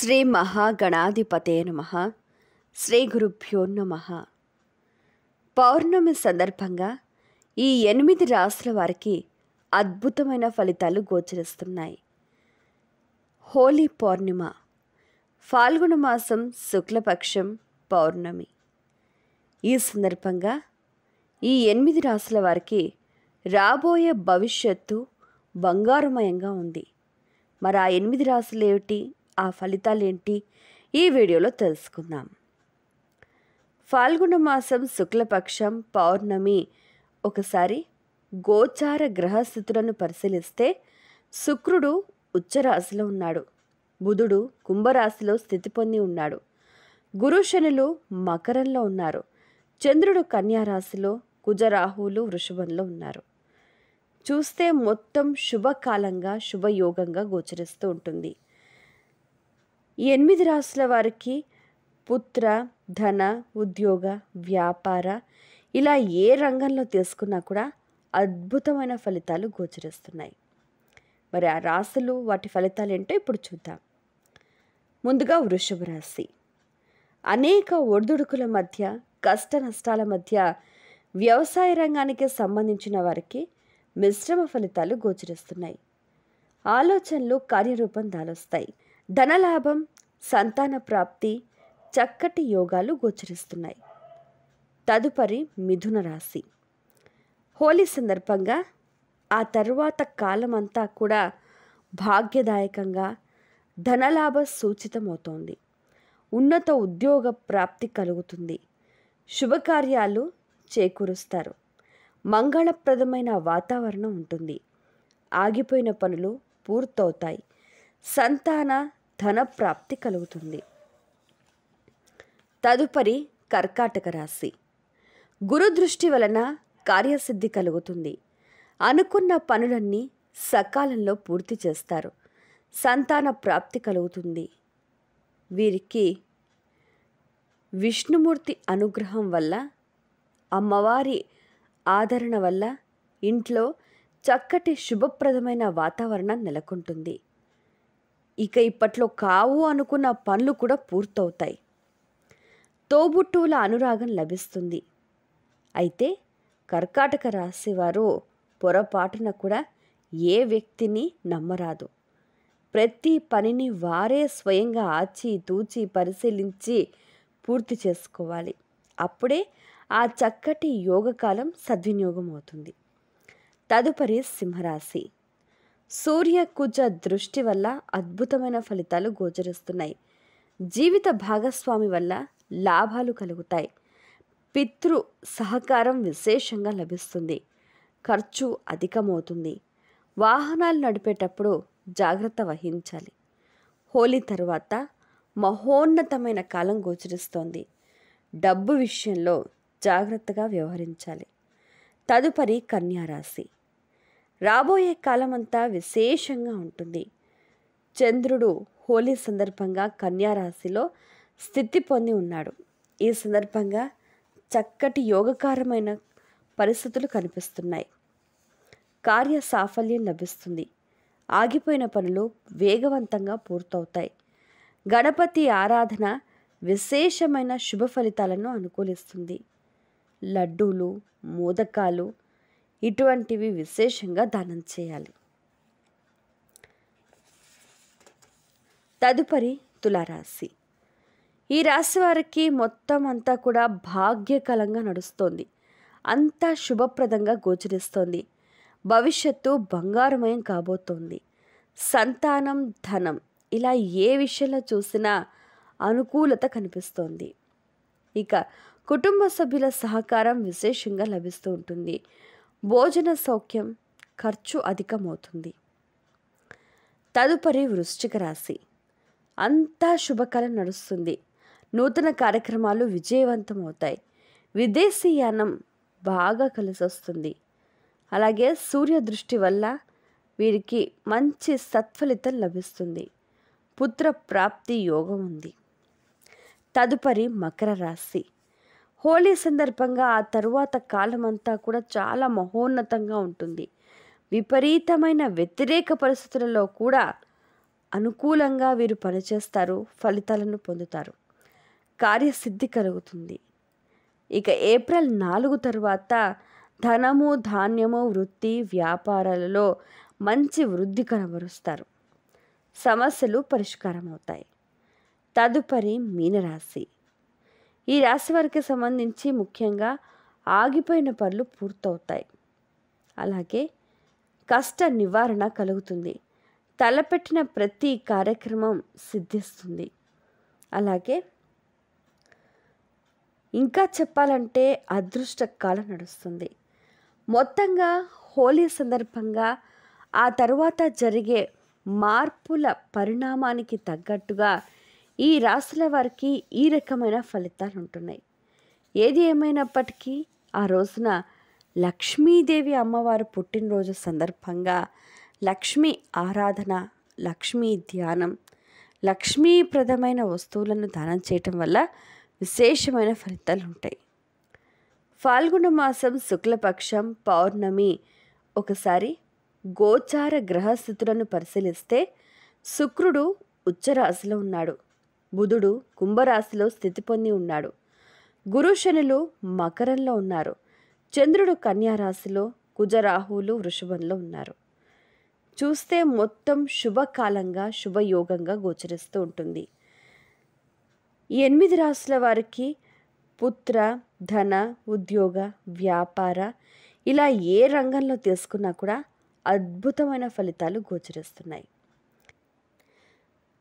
శ్రీ మహాగణాధిపతే నమ శ్రీ గురుభ్యో నమ పౌర్ణమి సందర్భంగా ఈ ఎనిమిది రాసుల వారికి అద్భుతమైన ఫలితాలు గోచరిస్తున్నాయి హోలీ పౌర్ణిమ ఫాల్గుణ మాసం శుక్లపక్షం పౌర్ణమి ఈ సందర్భంగా ఈ ఎనిమిది రాసుల వారికి రాబోయే భవిష్యత్తు బంగారుమయంగా ఉంది మరి ఆ ఎనిమిది రాసులు ఏమిటి ఆ ఫలితాలు ఏంటి ఈ వీడియోలో తెలుసుకుందాం ఫాల్గుణ మాసం శుక్లపక్షం పౌర్ణమి ఒకసారి గోచార గ్రహస్థితులను పరిశీలిస్తే శుక్రుడు ఉచ్చరాశిలో ఉన్నాడు బుధుడు కుంభరాశిలో స్థితి పొంది ఉన్నాడు గురు శనులు మకరంలో ఉన్నారు చంద్రుడు కన్యారాశిలో కుజరాహువులు వృషభంలో ఉన్నారు చూస్తే మొత్తం శుభకాలంగా శుభయోగంగా గోచరిస్తూ ఉంటుంది ఈ ఎనిమిది రాసుల వారికి పుత్ర ధన ఉద్యోగ వ్యాపార ఇలా ఏ రంగంలో తీసుకున్నా కూడా అద్భుతమైన ఫలితాలు గోచరిస్తున్నాయి మరి ఆ రాశులు వాటి ఫలితాలు ఏంటో ఇప్పుడు చూద్దాం ముందుగా వృషభ రాశి అనేక ఒడిదుడుకుల మధ్య కష్ట నష్టాల మధ్య వ్యవసాయ రంగానికి సంబంధించిన వారికి మిశ్రమ ఫలితాలు గోచరిస్తున్నాయి ఆలోచనలు కార్యరూపం దాలొస్తాయి ధనలాభం సంతాన ప్రాప్తి చక్కటి యోగాలు గోచరిస్తున్నాయి తదుపరి మిథున రాశి హోలీ సందర్భంగా ఆ తరువాత కాలమంతా కూడా భాగ్యదాయకంగా ధనలాభ సూచితమవుతోంది ఉన్నత ఉద్యోగ ప్రాప్తి కలుగుతుంది శుభకార్యాలు చేకూరుస్తారు మంగళప్రదమైన వాతావరణం ఉంటుంది ఆగిపోయిన పనులు పూర్తవుతాయి సంతాన ధన ప్రాప్తి కలుగుతుంది తదుపరి కర్కాటక రాశి గురు దృష్టి వలన కార్యసిద్ధి కలుగుతుంది అనుకున్న పనులన్నీ సకాలంలో పూర్తి చేస్తారు సంతాన ప్రాప్తి కలుగుతుంది వీరికి విష్ణుమూర్తి అనుగ్రహం వల్ల అమ్మవారి ఆదరణ వల్ల ఇంట్లో చక్కటి శుభప్రదమైన వాతావరణం నెలకొంటుంది ఇక ఇప్పట్లో కావు అనుకున్న పనులు కూడా పూర్తవుతాయి తోబుట్టువుల అనురాగం లభిస్తుంది అయితే కర్కాటక రాశివారు పొరపాటున కూడా ఏ వ్యక్తిని నమ్మరాదు ప్రతి పనిని వారే స్వయంగా ఆచి తూచి పరిశీలించి పూర్తి చేసుకోవాలి అప్పుడే ఆ చక్కటి యోగకాలం సద్వినియోగం అవుతుంది తదుపరి సింహరాశి సూర్యకుజ దృష్టి వల్ల అద్భుతమైన ఫలితాలు గోచరిస్తున్నాయి జీవిత భాగస్వామి వల్ల లాభాలు కలుగుతాయి పితృ సహకారం విశేషంగా లభిస్తుంది ఖర్చు అధికమవుతుంది వాహనాలు నడిపేటప్పుడు జాగ్రత్త వహించాలి హోలీ తర్వాత మహోన్నతమైన కాలం గోచరిస్తోంది డబ్బు విషయంలో జాగ్రత్తగా వ్యవహరించాలి తదుపరి కన్యారాశి రాబోయే కాలం అంతా విశేషంగా ఉంటుంది చంద్రుడు హోలీ సందర్భంగా కన్యారాశిలో స్థితి పొంది ఉన్నాడు ఈ సందర్భంగా చక్కటి యోగకారమైన పరిస్థితులు కనిపిస్తున్నాయి కార్య సాఫల్యం లభిస్తుంది ఆగిపోయిన పనులు వేగవంతంగా పూర్తవుతాయి గణపతి ఆరాధన విశేషమైన శుభ ఫలితాలను అనుకూలిస్తుంది లడ్డూలు మోదకాలు ఇటువంటివి విశేషంగా దానం చేయాలి తదుపరి తులారాశి ఈ రాశి వారికి మొత్తం అంతా కూడా భాగ్యకలంగా నడుస్తోంది అంతా శుభప్రదంగా గోచరిస్తోంది భవిష్యత్తు బంగారమయం కాబోతోంది సంతానం ధనం ఇలా ఏ విషయంలో చూసినా అనుకూలత కనిపిస్తోంది ఇక కుటుంబ సభ్యుల సహకారం విశేషంగా లభిస్తూ ఉంటుంది భోజన సౌఖ్యం ఖర్చు అధికమవుతుంది తదుపరి వృశ్చిక రాశి అంతా శుభకళ నడుస్తుంది నూతన కార్యక్రమాలు విజయవంతం అవుతాయి విదేశీయానం బాగా కలిసి వస్తుంది అలాగే సూర్య దృష్టి వల్ల వీరికి మంచి సత్ఫలితం లభిస్తుంది పుత్ర ప్రాప్తి యోగం ఉంది తదుపరి మకర రాశి హోలీ సందర్భంగా ఆ తరువాత కాలమంతా కూడా చాలా మహోన్నతంగా ఉంటుంది విపరీతమైన వ్యతిరేక పరిస్థితులలో కూడా అనుకూలంగా వీరు పనిచేస్తారు ఫలితాలను పొందుతారు కార్యసిద్ధి కలుగుతుంది ఇక ఏప్రిల్ నాలుగు తర్వాత ధనము ధాన్యము వృత్తి వ్యాపారాలలో మంచి వృద్ధి కనబరుస్తారు సమస్యలు పరిష్కారం అవుతాయి తదుపరి మీనరాశి ఈ రాశి వారికి సంబంధించి ముఖ్యంగా ఆగిపోయిన పనులు పూర్తవుతాయి అలాగే కష్ట నివారణ కలుగుతుంది తలపెట్టిన ప్రతి కార్యక్రమం సిద్ధిస్తుంది అలాగే ఇంకా చెప్పాలంటే అదృష్ట కాలం నడుస్తుంది మొత్తంగా హోలీ సందర్భంగా ఆ తర్వాత జరిగే మార్పుల పరిణామానికి తగ్గట్టుగా ఈ రాసుల వారికి ఈ రకమైన ఫలితాలు ఉంటున్నాయి ఏది ఏమైనప్పటికీ ఆ రోజున లక్ష్మీదేవి అమ్మవారు పుట్టినరోజు సందర్భంగా లక్ష్మీ ఆరాధన లక్ష్మీ ధ్యానం లక్ష్మీప్రదమైన వస్తువులను దానం చేయటం వల్ల విశేషమైన ఫలితాలు ఉంటాయి ఫాల్గుణ మాసం శుక్లపక్షం పౌర్ణమి ఒకసారి గోచార గ్రహస్థితులను పరిశీలిస్తే శుక్రుడు ఉచ్చరాశిలో ఉన్నాడు బుధుడు కుంభరాశిలో స్థితి పొంది ఉన్నాడు గురు శనులు మకరంలో ఉన్నారు చంద్రుడు కన్యారాశిలో కుజరాహువులు వృషభంలో ఉన్నారు చూస్తే మొత్తం శుభకాలంగా శుభయోగంగా గోచరిస్తూ ఉంటుంది ఎనిమిది రాసుల వారికి పుత్ర ధన ఉద్యోగ వ్యాపార ఇలా ఏ రంగంలో తీసుకున్నా కూడా అద్భుతమైన ఫలితాలు గోచరిస్తున్నాయి